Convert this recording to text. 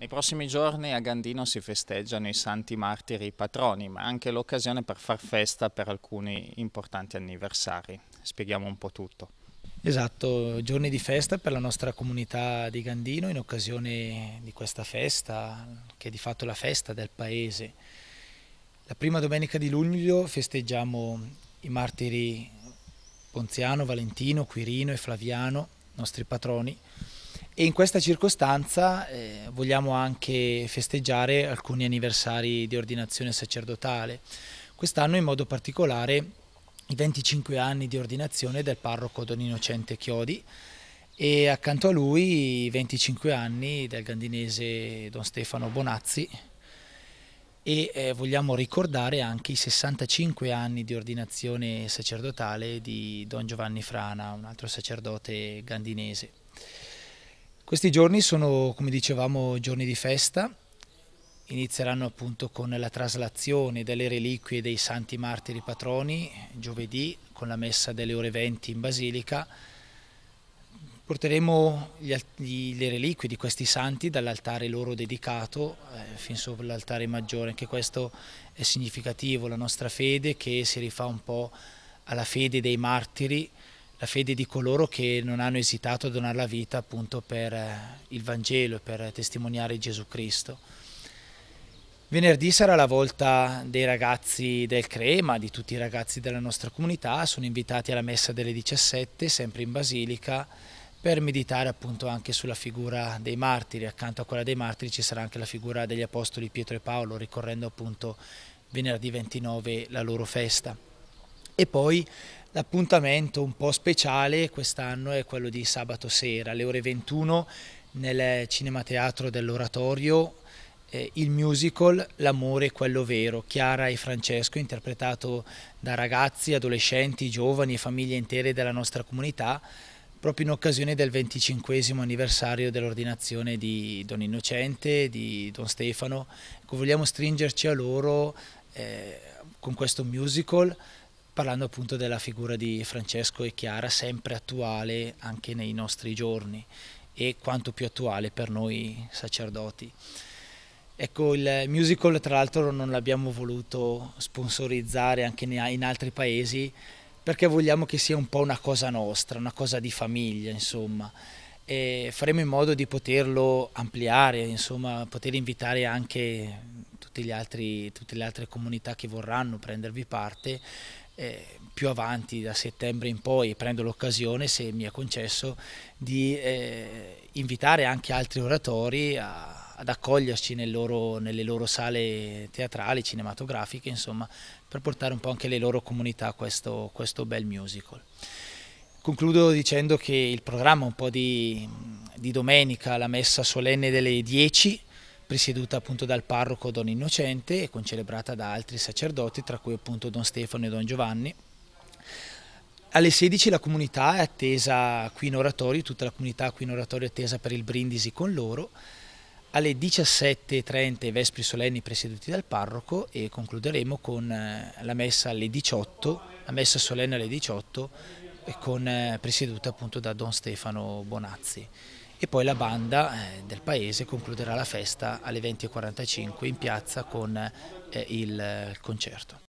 Nei prossimi giorni a Gandino si festeggiano i santi martiri patroni, ma anche l'occasione per far festa per alcuni importanti anniversari. Spieghiamo un po' tutto. Esatto, giorni di festa per la nostra comunità di Gandino in occasione di questa festa, che è di fatto la festa del paese. La prima domenica di luglio festeggiamo i martiri Ponziano, Valentino, Quirino e Flaviano, nostri patroni, e in questa circostanza eh, vogliamo anche festeggiare alcuni anniversari di ordinazione sacerdotale. Quest'anno in modo particolare i 25 anni di ordinazione del parroco Don Innocente Chiodi e accanto a lui i 25 anni del gandinese Don Stefano Bonazzi e eh, vogliamo ricordare anche i 65 anni di ordinazione sacerdotale di Don Giovanni Frana, un altro sacerdote gandinese. Questi giorni sono, come dicevamo, giorni di festa, inizieranno appunto con la traslazione delle reliquie dei santi martiri patroni, giovedì con la messa delle ore 20 in Basilica, porteremo gli, gli, le reliquie di questi santi dall'altare loro dedicato eh, fin sopra l'altare maggiore, anche questo è significativo, la nostra fede che si rifà un po' alla fede dei martiri, la fede di coloro che non hanno esitato a donare la vita appunto per eh, il Vangelo, e per testimoniare Gesù Cristo. Venerdì sarà la volta dei ragazzi del Crema, di tutti i ragazzi della nostra comunità, sono invitati alla messa delle 17, sempre in Basilica, per meditare appunto anche sulla figura dei martiri. Accanto a quella dei martiri ci sarà anche la figura degli apostoli Pietro e Paolo, ricorrendo appunto venerdì 29 la loro festa. E poi L'appuntamento un po' speciale quest'anno è quello di sabato sera alle ore 21 nel Cinemateatro dell'Oratorio eh, il musical L'amore quello vero, Chiara e Francesco interpretato da ragazzi, adolescenti, giovani e famiglie intere della nostra comunità proprio in occasione del 25 anniversario dell'ordinazione di Don Innocente, di Don Stefano. vogliamo stringerci a loro eh, con questo musical parlando appunto della figura di Francesco e Chiara, sempre attuale anche nei nostri giorni e quanto più attuale per noi sacerdoti. Ecco, il musical tra l'altro non l'abbiamo voluto sponsorizzare anche in altri paesi perché vogliamo che sia un po' una cosa nostra, una cosa di famiglia, insomma. E faremo in modo di poterlo ampliare, insomma, poter invitare anche altri, tutte le altre comunità che vorranno prendervi parte eh, più avanti da settembre in poi prendo l'occasione, se mi è concesso, di eh, invitare anche altri oratori a, ad accoglierci nel loro, nelle loro sale teatrali, cinematografiche, insomma, per portare un po' anche le loro comunità a questo, questo bel musical. Concludo dicendo che il programma un po' di, di domenica, la messa solenne delle 10, presieduta appunto dal parroco Don Innocente e concelebrata da altri sacerdoti, tra cui appunto Don Stefano e Don Giovanni. Alle 16 la comunità è attesa qui in oratorio, tutta la comunità qui in oratorio è attesa per il brindisi con loro. Alle 17.30 i vespri solenni presieduti dal parroco e concluderemo con eh, la messa alle 18, la messa solenne alle 18 con, eh, presieduta appunto da Don Stefano Bonazzi e poi la banda eh, del paese concluderà la festa alle 20.45 in piazza con eh, il eh, concerto.